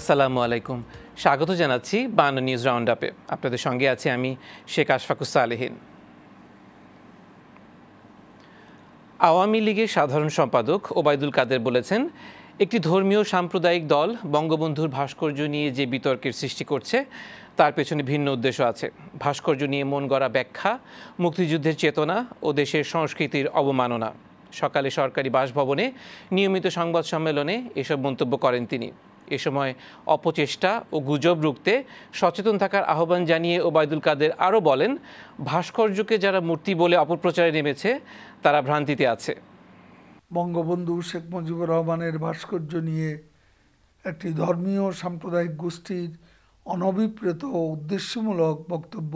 আসসালামু আলাইকুম স্বাগত জানাচ্ছি বান নিউজ রাউন্ড আপে আপনাদের সঙ্গে আছি আমি শেখ আশফাকুসা আলহীন আওয়ামী লীগের সাধারণ সম্পাদক ওবায়দুল কাদের বলেছেন একটি ধর্মীয় সাম্প্রদায়িক দল বঙ্গবন্ধুর ভাস্কর্য নিয়ে যে বিতর্কের সৃষ্টি করছে তার পেছনে ভিন্ন উদ্দেশ্য আছে ভাস্কর্য নিয়ে মন গড়া ব্যাখ্যা মুক্তিযুদ্ধের চেতনা ও দেশের সংস্কৃতির অবমাননা সকালে সরকারি বাসভবনে নিয়মিত সংবাদ সম্মেলনে এসব মন্তব্য করেন তিনি এ সময় অপচেষ্টা ও গুজব রুখতে সচেতন থাকার আহ্বান জানিয়ে ওবায়দুল কাদের আরও বলেন ভাস্কর্যকে যারা মূর্তি বলে অপপ্রচারে নেমেছে তারা ভ্রান্তিতে আছে বঙ্গবন্ধু শেখ মুজিবুর রহমানের ভাস্কর্য নিয়ে একটি ধর্মীয় সাম্প্রদায়িক গোষ্ঠীর অনভিপ্রেত উদ্দেশ্যমূলক বক্তব্য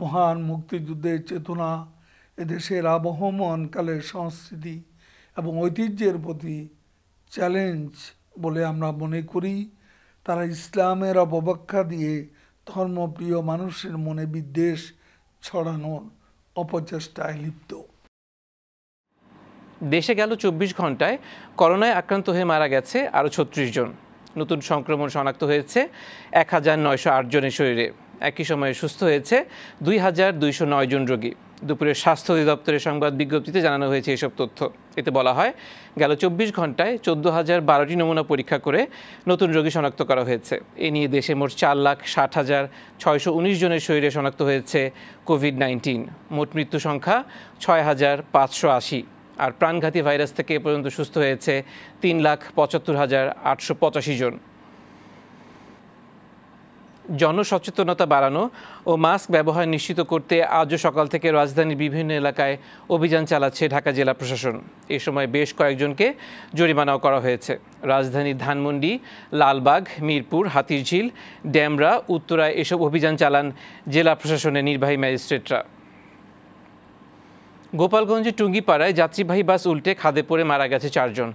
মহান মুক্তিযুদ্ধের চেতনা এদেশের আবহমানকালের সংস্কৃতি এবং ঐতিহ্যের প্রতি চ্যালেঞ্জ বলে আমরা মনে করি তারা ইসলামের অপব্যাখ্যা দিয়ে ধর্মপ্রিয় মানুষের মনে বিদ্বেষ ছড়ানোর অপচেষ্টায় লিপ্ত দেশে গেল চব্বিশ ঘন্টায় করোনায় আক্রান্ত হয়ে মারা গেছে আরও ছত্রিশ জন নতুন সংক্রমণ শনাক্ত হয়েছে এক হাজার নয়শো আট জনের শরীরে একই সময়ে সুস্থ হয়েছে দুই হাজার দুইশো নয় জন রোগী দুপুরে স্বাস্থ্য অধিদপ্তরের সংবাদ বিজ্ঞপ্তিতে জানানো হয়েছে এসব তথ্য এতে বলা হয় গেল চব্বিশ ঘন্টায় চোদ্দ হাজার বারোটি নমুনা পরীক্ষা করে নতুন রোগী শনাক্ত করা হয়েছে এ নিয়ে দেশে মোট চার লাখ ষাট হাজার ছয়শো উনিশ জনের শরীরে শনাক্ত হয়েছে কোভিড নাইন্টিন মোট মৃত্যু সংখ্যা ছয় হাজার পাঁচশো আশি আর প্রাণঘাতী ভাইরাস থেকে এ পর্যন্ত সুস্থ হয়েছে তিন লাখ পঁচাত্তর হাজার আটশো পঁচাশি জন জনসচেতনতা বাড়ানো ও মাস্ক ব্যবহার নিশ্চিত করতে আজও সকাল থেকে রাজধানীর বিভিন্ন এলাকায় অভিযান চালাচ্ছে ঢাকা জেলা প্রশাসন এ সময় বেশ কয়েকজনকে জরিমানাও করা হয়েছে রাজধানীর ধানমন্ডি লালবাগ মিরপুর হাতিরঝিল ড্যামরা উত্তরায় এসব অভিযান চালান জেলা প্রশাসনের নির্বাহী ম্যাজিস্ট্রেটরা গোপালগঞ্জের টুঙ্গিপাড়ায় যাত্রীবাহী বাস উল্টে খাদে পড়ে মারা গেছে চারজন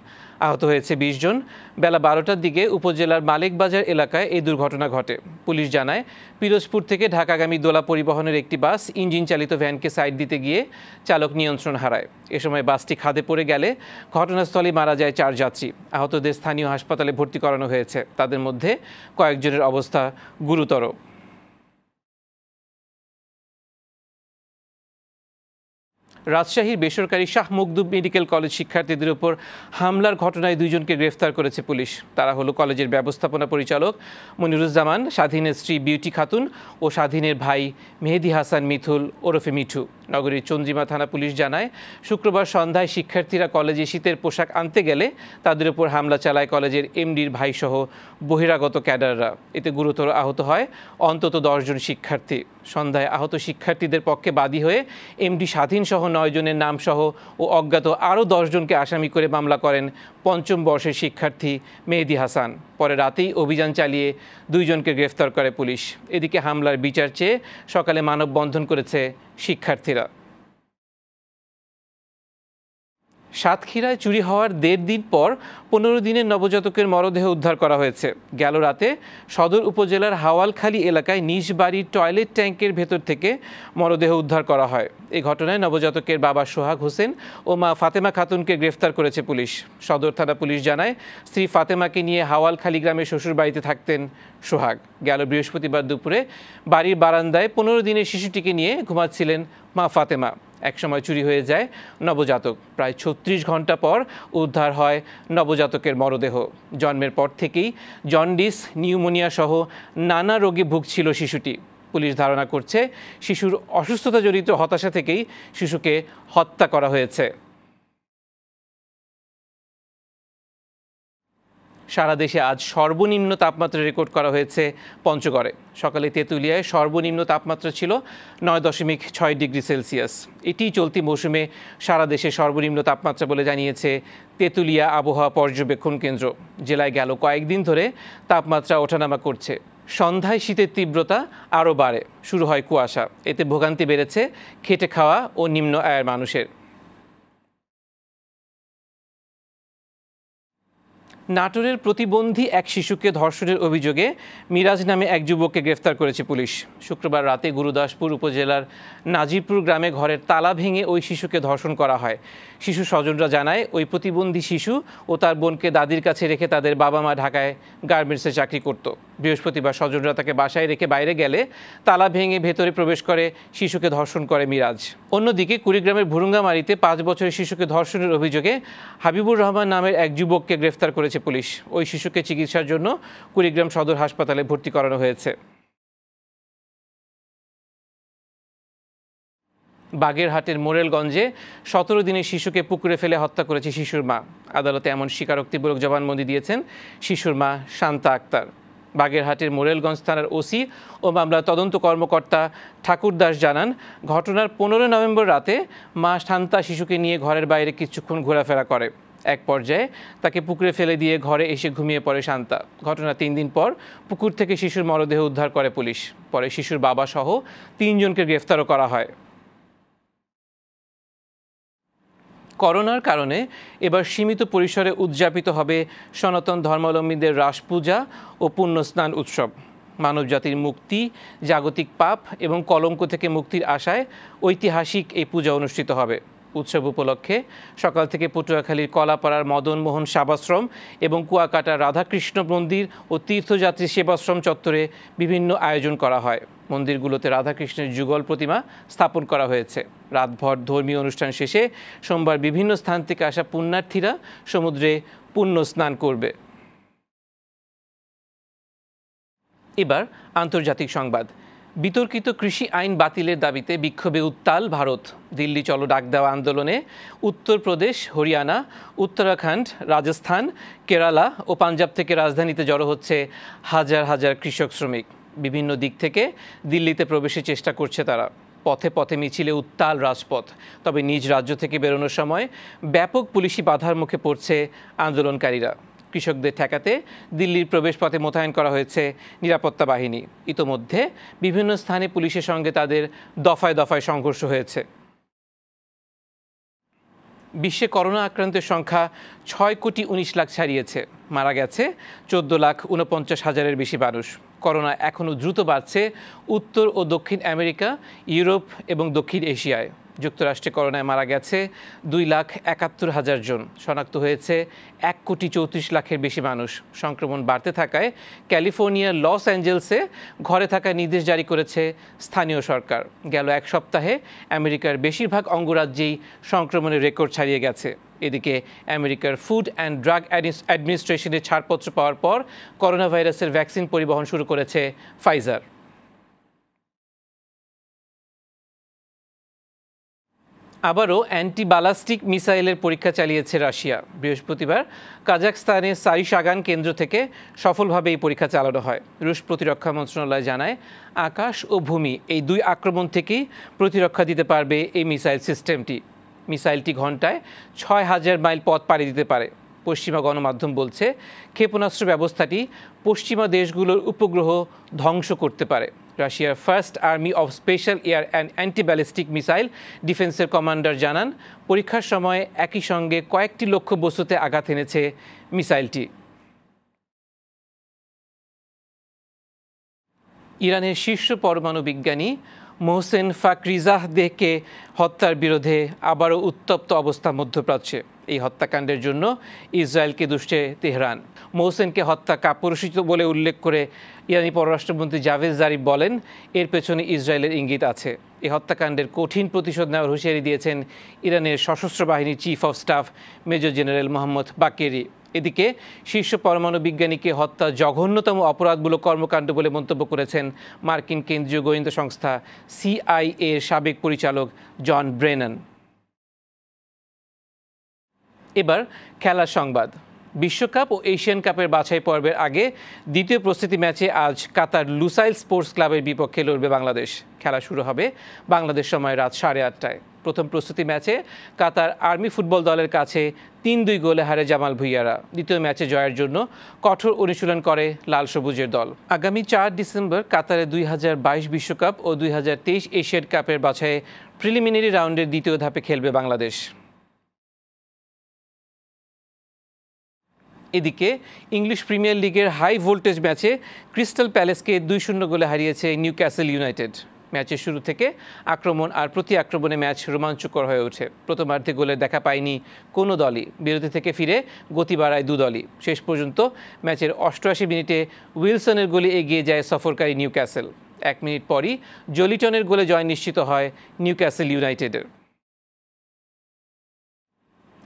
আহত হয়েছে ২০ জন বেলা বারোটার দিকে উপজেলার মালিকবাজার এলাকায় এই দুর্ঘটনা ঘটে পুলিশ জানায় পিরোজপুর থেকে ঢাকাগামী দোলা পরিবহনের একটি বাস ইঞ্জিন চালিত ভ্যানকে সাইড দিতে গিয়ে চালক নিয়ন্ত্রণ হারায় এ সময় বাসটি খাদে পড়ে গেলে ঘটনাস্থলে মারা যায় চার যাত্রী আহতদের স্থানীয় হাসপাতালে ভর্তি করানো হয়েছে তাদের মধ্যে কয়েকজনের অবস্থা গুরুতর রাজশাহীর বেসরকারি শাহ মুকদুব মেডিকেল কলেজ শিক্ষার্থীদের উপর হামলার ঘটনায় দুইজনকে গ্রেফতার করেছে পুলিশ তারা হলো কলেজের ব্যবস্থাপনা পরিচালক মনিরুজ্জামান স্বাধীনের স্ত্রী বিউটি খাতুন ও স্বাধীনের ভাই মেহেদি হাসান মিথুল ওরফে মিঠু নগরীর চঞ্জিমা থানা পুলিশ জানায় শুক্রবার সন্ধ্যায় শিক্ষার্থীরা কলেজে শীতের পোশাক আনতে গেলে তাদের উপর হামলা চালায় কলেজের এমডির ভাইসহ বহিরাগত ক্যাডাররা এতে গুরুতর আহত হয় অন্তত দশজন শিক্ষার্থী সন্ধ্যায় আহত শিক্ষার্থীদের পক্ষে বাদী হয়ে এমডি স্বাধীনসহ নয়জনের নামসহ ও অজ্ঞাত আরও দশজনকে আসামি করে মামলা করেন পঞ্চম বর্ষের শিক্ষার্থী মেহেদি হাসান পরে রাতেই অভিযান চালিয়ে দুইজনকে গ্রেফতার করে পুলিশ এদিকে হামলার বিচার চেয়ে সকালে মানববন্ধন করেছে শিক্ষার্থীরা সাতক্ষীরায় চুরি হওয়ার দেড় দিন পর পনেরো দিনের নবজাতকের মরদেহ উদ্ধার করা হয়েছে গেল রাতে সদর উপজেলার হাওয়ালখালী এলাকায় নিজ বাড়ির টয়লেট ট্যাঙ্কের ভেতর থেকে মরদেহ উদ্ধার করা হয় এ ঘটনায় নবজাতকের বাবা সোহাগ হোসেন ও মা ফাতেমা খাতুনকে গ্রেফতার করেছে পুলিশ সদর থানা পুলিশ জানায় স্ত্রী ফাতেমাকে নিয়ে হাওয়ালখালী গ্রামের শ্বশুর বাড়িতে থাকতেন সোহাগ গেল বৃহস্পতিবার দুপুরে বাড়ির বারান্দায় পনেরো দিনের শিশুটিকে নিয়ে ঘুমাচ্ছিলেন মা ফাতেমা একসময় চুরি হয়ে যায় নবজাতক প্রায় ছত্রিশ ঘন্টা পর উদ্ধার হয় নবজাতকের মরদেহ জন্মের পর থেকেই জন্ডিস নিউমোনিয়া সহ নানা রোগে ভুগছিল শিশুটি পুলিশ ধারণা করছে শিশুর অসুস্থতা জড়িত হতাশা থেকেই শিশুকে হত্যা করা হয়েছে সারা দেশে আজ সর্বনিম্ন তাপমাত্রা রেকর্ড করা হয়েছে পঞ্চগড়ে সকালে তেঁতুলিয়ায় সর্বনিম্ন তাপমাত্রা ছিল নয় দশমিক ছয় ডিগ্রি সেলসিয়াস এটি চলতি মৌসুমে সারা দেশে সর্বনিম্ন তাপমাত্রা বলে জানিয়েছে তেঁতুলিয়া আবহাওয়া পর্যবেক্ষণ কেন্দ্র জেলায় গেল কয়েকদিন ধরে তাপমাত্রা ওঠানামা করছে সন্ধ্যায় শীতের তীব্রতা আরও বাড়ে শুরু হয় কুয়াশা এতে ভোগান্তি বেড়েছে খেটে খাওয়া ও নিম্ন আয়ের মানুষের নাটোরের প্রতিবন্ধী এক শিশুকে ধর্ষণের অভিযোগে মিরাজ নামে এক যুবককে গ্রেফতার করেছে পুলিশ শুক্রবার রাতে গুরুদাসপুর উপজেলার নাজিরপুর গ্রামে ঘরের তালা ভেঙে ওই শিশুকে ধর্ষণ করা হয় শিশু স্বজনরা জানায় ওই প্রতিবন্ধী শিশু ও তার বোনকে দাদির কাছে রেখে তাদের বাবা মা ঢাকায় গার্মেন্টসে চাকরি করতো বৃহস্পতিবার স্বজনরা তাকে বাসায় রেখে বাইরে গেলে তালা ভেঙে ভেতরে প্রবেশ করে শিশুকে ধর্ষণ করে মিরাজ অন্যদিকে কুড়িগ্রামের ভুরুঙ্গামারিতে পাঁচ বছরের শিশুকে ধর্ষণের অভিযোগে হাবিবুর রহমান নামের এক যুবককে গ্রেফতার করেছে পুলিশ ওই শিশুকে চিকিৎসার জন্য কুড়িগ্রাম সদর হাসপাতালে ভর্তি করানো হয়েছে বাগেরহাটের মোরেলগঞ্জে সতেরো দিনের শিশুকে পুকুরে ফেলে হত্যা করেছে শিশুর মা আদালতে এমন স্বীকারোক্তিমূলক জবানবন্দি দিয়েছেন শিশুর মা শান্তা আক্তার বাগেরহাটের মোরেলগঞ্জ থানার ওসি ও মামলার তদন্ত কর্মকর্তা ঠাকুরদাস জানান ঘটনার পনেরো নভেম্বর রাতে মা শান্তা শিশুকে নিয়ে ঘরের বাইরে কিছুক্ষণ ঘোরাফেরা করে এক পর্যায়ে তাকে পুকুরে ফেলে দিয়ে ঘরে এসে ঘুমিয়ে পড়ে শান্তা ঘটনা তিন দিন পর পুকুর থেকে শিশুর মরদেহ উদ্ধার করে পুলিশ পরে শিশুর বাবা সহ তিনজনকে গ্রেফতারও করা হয় করোনার কারণে এবার সীমিত পরিসরে উদযাপিত হবে সনাতন ধর্মাবলম্বীদের রাস পূজা ও পুণ্যস্নান উৎসব মানবজাতির মুক্তি জাগতিক পাপ এবং কলঙ্ক থেকে মুক্তির আশায় ঐতিহাসিক এই পূজা অনুষ্ঠিত হবে উৎসব উপলক্ষে সকাল থেকে পটুয়াখালীর কলাপাড়ার মদনমোহন সেবাশ্রম এবং কুয়াকাটার রাধাকৃষ্ণ মন্দির ও তীর্থযাত্রী সেবাশ্রম চত্বরে বিভিন্ন আয়োজন করা হয় মন্দিরগুলোতে রাধাকৃষ্ণের যুগল প্রতিমা স্থাপন করা হয়েছে রাতভর ধর্মীয় অনুষ্ঠান শেষে সোমবার বিভিন্ন স্থান থেকে আসা পুণ্যার্থীরা সমুদ্রে পুণ্য স্নান করবে এবার আন্তর্জাতিক সংবাদ বিতর্কিত কৃষি আইন বাতিলের দাবিতে বিক্ষোভে উত্তাল ভারত দিল্লি চলো ডাক দেওয়া আন্দোলনে উত্তরপ্রদেশ হরিয়ানা উত্তরাখণ্ড রাজস্থান কেরালা ও পাঞ্জাব থেকে রাজধানীতে জড়ো হচ্ছে হাজার হাজার কৃষক শ্রমিক বিভিন্ন দিক থেকে দিল্লিতে প্রবেশের চেষ্টা করছে তারা পথে পথে মিছিলে উত্তাল রাজপথ তবে নিজ রাজ্য থেকে বেরোনোর সময় ব্যাপক পুলিশি বাধার মুখে পড়ছে আন্দোলনকারীরা কৃষকদের ঠেকাতে দিল্লির প্রবেশপথে মোতায়েন করা হয়েছে নিরাপত্তা বাহিনী ইতোমধ্যে বিভিন্ন স্থানে পুলিশের সঙ্গে তাদের দফায় দফায় সংঘর্ষ হয়েছে বিশ্বে করোনা আক্রান্তের সংখ্যা ছয় কোটি উনিশ লাখ ছাড়িয়েছে মারা গেছে চোদ্দ লাখ উনপঞ্চাশ হাজারের বেশি মানুষ করোনা এখনও দ্রুত বাড়ছে উত্তর ও দক্ষিণ আমেরিকা ইউরোপ এবং দক্ষিণ এশিয়ায় যুক্তরাষ্ট্রে করোনায় মারা গেছে দুই লাখ একাত্তর হাজার জন শনাক্ত হয়েছে এক কোটি চৌত্রিশ লাখের বেশি মানুষ সংক্রমণ বাড়তে থাকায় ক্যালিফোর্নিয়ার লস অ্যাঞ্জেলসে ঘরে থাকার নির্দেশ জারি করেছে স্থানীয় সরকার গেল এক সপ্তাহে আমেরিকার বেশিরভাগ অঙ্গরাজ্যেই সংক্রমণের রেকর্ড ছাড়িয়ে গেছে এদিকে আমেরিকার ফুড অ্যান্ড ড্রাগ অ্যাডমিনিস্ট্রেশনের ছাড়পত্র পাওয়ার পর করোনা ভাইরাসের ভ্যাকসিন পরিবহন শুরু করেছে ফাইজার আবারও অ্যান্টি বালাস্টিক মিসাইলের পরীক্ষা চালিয়েছে রাশিয়া বৃহস্পতিবার কাজাকস্তানে সারিসাগান কেন্দ্র থেকে সফলভাবে এই পরীক্ষা চালানো হয় রুশ প্রতিরক্ষা মন্ত্রণালয় জানায় আকাশ ও ভূমি এই দুই আক্রমণ থেকেই প্রতিরক্ষা দিতে পারবে এই মিসাইল সিস্টেমটি মিসাইলটি ঘন্টায় ছয় হাজার মাইল পথ পাড়ি দিতে পারে পশ্চিমা গণমাধ্যম বলছে ক্ষেপণাস্ত্র ব্যবস্থাটি পশ্চিমা দেশগুলোর উপগ্রহ ধ্বংস করতে পারে রাশিয়ার first army of special air and anti ballistic missile ডিফেন্সের কমান্ডার জানান পরীক্ষার সময় একই সঙ্গে কয়েকটি লক্ষ্য বস্তুতে আঘাত এনেছে মিসাইলটি ইরানের শীর্ষ পরমাণু বিজ্ঞানী মোহসেন ফাকরিজাহ দেহকে হত্যার বিরোধে আবারও উত্তপ্ত অবস্থা মধ্যপ্রাচ্যে এই হত্যাকাণ্ডের জন্য ইসরায়েলকে দুষ্টে তেহরান মোহসেনকে হত্যা কাপুরুষিত বলে উল্লেখ করে ইরানি পররাষ্ট্রমন্ত্রী জাভেদ জারিফ বলেন এর পেছনে ইসরায়েলের ইঙ্গিত আছে এই হত্যাকাণ্ডের কঠিন প্রতিশোধ নেওয়ার হুঁশিয়ারি দিয়েছেন ইরানের সশস্ত্র বাহিনীর chief of staff major general Mohammad Bagheri এদিকে শীর্ষ পরমাণু বিজ্ঞানীকে হত্যা জঘন্যতম অপরাধমূলক কর্মকাণ্ড বলে মন্তব্য করেছেন মার্কিন কেন্দ্রীয় গোয়েন্দা সংস্থা সিআইএর সাবেক পরিচালক জন ব্রেনন এবার খেলা সংবাদ বিশ্বকাপ ও এশিয়ান কাপের বাছাই পর্বের আগে দ্বিতীয় প্রস্তুতি ম্যাচে আজ কাতার লুসাইল স্পোর্টস ক্লাবের বিপক্ষে লড়বে বাংলাদেশ খেলা শুরু হবে বাংলাদেশ সময় রাত সাড়ে আটটায় প্রথম প্রস্তুতি ম্যাচে কাতার আর্মি ফুটবল দলের কাছে তিন দুই গোলে হারে জামাল ভুইয়ারা দ্বিতীয় ম্যাচে জয়ের জন্য কঠোর অনুশীলন করে লাল সবুজের দল আগামী চার ডিসেম্বর কাতারে দুই বিশ্বকাপ ও দুই এশিয়ার কাপের বাছাই প্রিলিমিনারি রাউন্ডের দ্বিতীয় ধাপে খেলবে বাংলাদেশ এদিকে ইংলিশ প্রিমিয়ার লিগের হাই ভোল্টেজ ম্যাচে ক্রিস্টাল প্যালেসকে দুই শূন্য গোলে হারিয়েছে নিউ ক্যাসেল ইউনাইটেড ম্যাচের শুরু থেকে আক্রমণ আর প্রতি আক্রমণে ম্যাচ রোমাঞ্চকর হয়ে ওঠে প্রথমার্ধে গোলে দেখা পায়নি কোনো দলই বিরতি থেকে ফিরে গতি বাড়ায় দু দলই শেষ পর্যন্ত ম্যাচের অষ্টআশি মিনিটে উইলসনের গোলে এগিয়ে যায় সফরকারী নিউ ক্যাসেল এক মিনিট পরই জলিটনের গোলে জয় নিশ্চিত হয় নিউ ক্যাসেল ইউনাইটেডের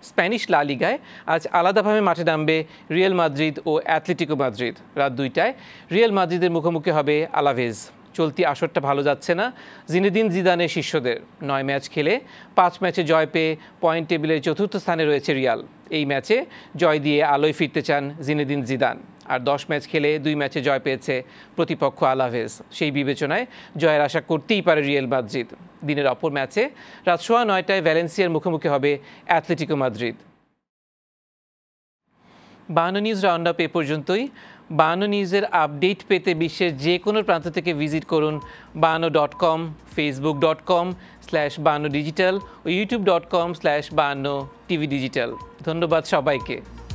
স্প্যানিশ লা লিগায় আজ আলাদাভাবে মাঠে নামবে রিয়েল মাদ্রিদ ও অ্যাথলেটিকো মাদ্রিদ রাত দুইটায় রিয়েল মাদ্রিদের মুখোমুখি হবে আলাভেজ চলতি আসরটা ভালো যাচ্ছে না জিনেদিন জিদানের শিষ্যদের নয় ম্যাচ খেলে পাঁচ ম্যাচে জয় পেয়ে পয়েন্ট টেবিলের চতুর্থ স্থানে রয়েছে রিয়াল এই ম্যাচে জয় দিয়ে আলোয় ফিরতে চান জিনেদিন জিদান আর দশ ম্যাচ খেলে দুই ম্যাচে জয় পেয়েছে প্রতিপক্ষ আলাভেজ সেই বিবেচনায় জয়ের আশা করতেই পারে রিয়েল মাদ্রিদ দিনের অপর ম্যাচে রাত সোয়া নয়টায় ভ্যালেন্সিয়ার মুখোমুখি হবে Atletico Madrid Bayanno news round up এ পর্যন্তই বায়ানো নিউজের আপডেট পেতে বিশ্বের যে কোনো প্রান্ত থেকে ভিজিট করুন Bayanno dot com Facebook dot com slash Bayanno digital ও YouTube dot com slash Bayanno TV digital ধন্যবাদ সবাইকে